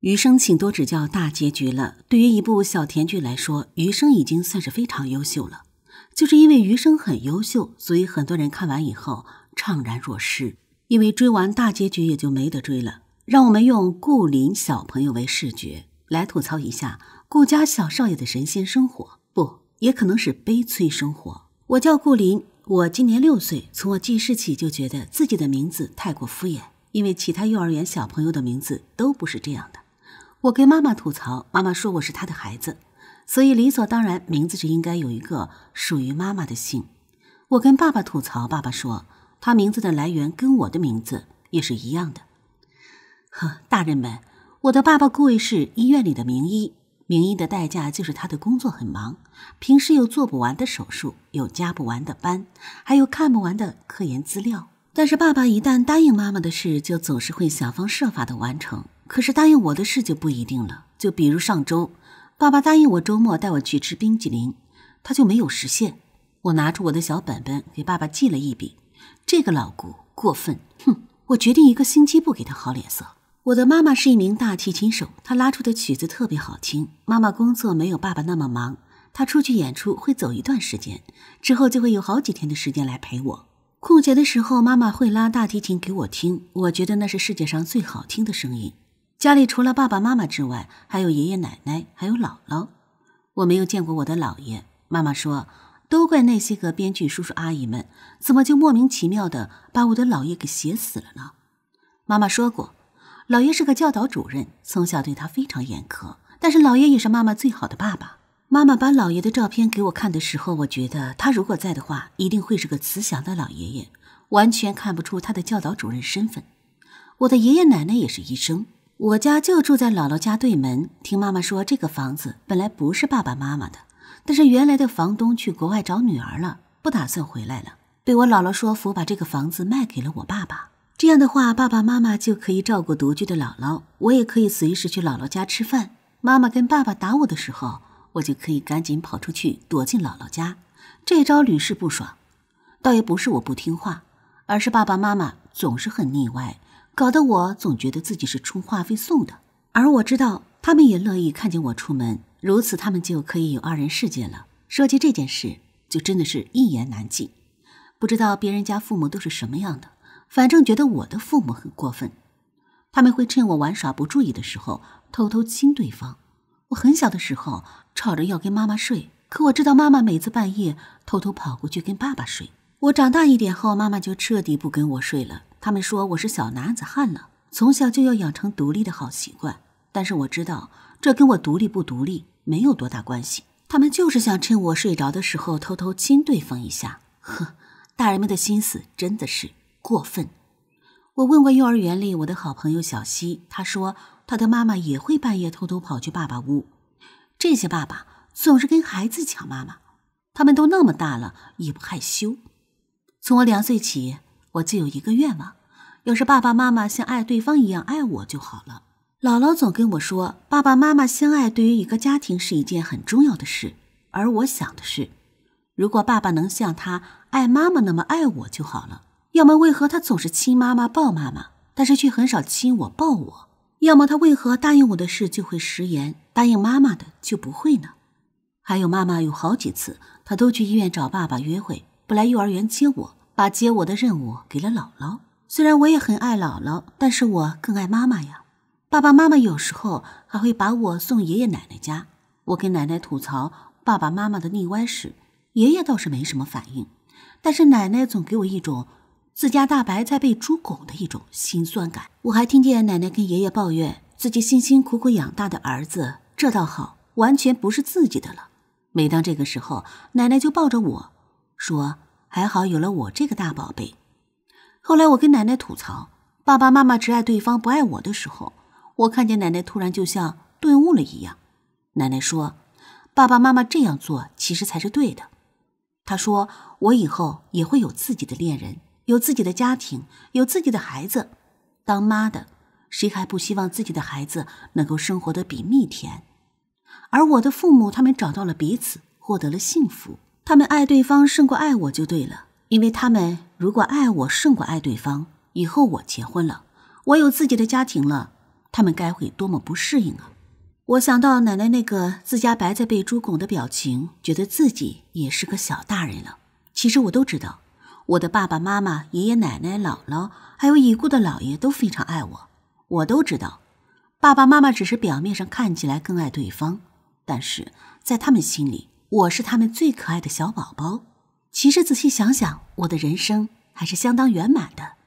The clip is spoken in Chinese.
余生请多指教，大结局了。对于一部小甜剧来说，余生已经算是非常优秀了。就是因为余生很优秀，所以很多人看完以后怅然若失，因为追完大结局也就没得追了。让我们用顾林小朋友为视觉来吐槽一下顾家小少爷的神仙生活，不，也可能是悲催生活。我叫顾林，我今年六岁，从我记事起就觉得自己的名字太过敷衍，因为其他幼儿园小朋友的名字都不是这样的。我跟妈妈吐槽，妈妈说我是她的孩子，所以理所当然，名字就应该有一个属于妈妈的姓。我跟爸爸吐槽，爸爸说他名字的来源跟我的名字也是一样的。呵，大人们，我的爸爸顾卫是医院里的名医，名医的代价就是他的工作很忙，平时有做不完的手术，有加不完的班，还有看不完的科研资料。但是爸爸一旦答应妈妈的事，就总是会想方设法的完成。可是答应我的事就不一定了，就比如上周，爸爸答应我周末带我去吃冰激凌，他就没有实现。我拿出我的小本本给爸爸记了一笔，这个老姑过分，哼！我决定一个星期不给他好脸色。我的妈妈是一名大提琴手，她拉出的曲子特别好听。妈妈工作没有爸爸那么忙，她出去演出会走一段时间，之后就会有好几天的时间来陪我。空闲的时候，妈妈会拉大提琴给我听，我觉得那是世界上最好听的声音。家里除了爸爸妈妈之外，还有爷爷奶奶，还有姥姥。我没有见过我的姥爷。妈妈说：“都怪那些个编剧叔叔阿姨们，怎么就莫名其妙的把我的姥爷给写死了呢？”妈妈说过，姥爷是个教导主任，从小对他非常严苛，但是姥爷也是妈妈最好的爸爸。妈妈把姥爷的照片给我看的时候，我觉得他如果在的话，一定会是个慈祥的老爷爷，完全看不出他的教导主任身份。我的爷爷奶奶也是医生。我家就住在姥姥家对门。听妈妈说，这个房子本来不是爸爸妈妈的，但是原来的房东去国外找女儿了，不打算回来了。被我姥姥说服，把这个房子卖给了我爸爸。这样的话，爸爸妈妈就可以照顾独居的姥姥，我也可以随时去姥姥家吃饭。妈妈跟爸爸打我的时候，我就可以赶紧跑出去躲进姥姥家，这招屡试不爽。倒也不是我不听话，而是爸爸妈妈总是很腻歪。搞得我总觉得自己是充话费送的，而我知道他们也乐意看见我出门，如此他们就可以有二人世界了。说起这件事，就真的是一言难尽。不知道别人家父母都是什么样的，反正觉得我的父母很过分，他们会趁我玩耍不注意的时候偷偷亲对方。我很小的时候吵着要跟妈妈睡，可我知道妈妈每次半夜偷偷跑过去跟爸爸睡。我长大一点后，妈妈就彻底不跟我睡了。他们说我是小男子汉了，从小就要养成独立的好习惯。但是我知道，这跟我独立不独立没有多大关系。他们就是想趁我睡着的时候偷偷亲对方一下。呵，大人们的心思真的是过分。我问过幼儿园里我的好朋友小西，他说他的妈妈也会半夜偷偷跑去爸爸屋。这些爸爸总是跟孩子抢妈妈，他们都那么大了也不害羞。从我两岁起。我只有一个愿望，要是爸爸妈妈像爱对方一样爱我就好了。姥姥总跟我说，爸爸妈妈相爱对于一个家庭是一件很重要的事。而我想的是，如果爸爸能像他爱妈妈那么爱我就好了。要么为何他总是亲妈妈抱妈妈，但是却很少亲我抱我？要么他为何答应我的事就会食言，答应妈妈的就不会呢？还有妈妈有好几次，她都去医院找爸爸约会，不来幼儿园接我。把接我的任务给了姥姥，虽然我也很爱姥姥，但是我更爱妈妈呀。爸爸妈妈有时候还会把我送爷爷奶奶家，我跟奶奶吐槽爸爸妈妈的腻歪时，爷爷倒是没什么反应，但是奶奶总给我一种自家大白菜被猪拱的一种心酸感。我还听见奶奶跟爷爷抱怨自己辛辛苦苦养大的儿子，这倒好，完全不是自己的了。每当这个时候，奶奶就抱着我说。还好有了我这个大宝贝。后来我跟奶奶吐槽爸爸妈妈只爱对方不爱我的时候，我看见奶奶突然就像顿悟了一样。奶奶说：“爸爸妈妈这样做其实才是对的。”她说：“我以后也会有自己的恋人，有自己的家庭，有自己的孩子。当妈的，谁还不希望自己的孩子能够生活得比蜜甜？而我的父母他们找到了彼此，获得了幸福。”他们爱对方胜过爱我就对了，因为他们如果爱我胜过爱对方，以后我结婚了，我有自己的家庭了，他们该会多么不适应啊！我想到奶奶那个自家白菜被猪拱的表情，觉得自己也是个小大人了。其实我都知道，我的爸爸妈妈、爷爷奶奶、姥姥还有已故的姥爷都非常爱我，我都知道，爸爸妈妈只是表面上看起来更爱对方，但是在他们心里。我是他们最可爱的小宝宝。其实仔细想想，我的人生还是相当圆满的。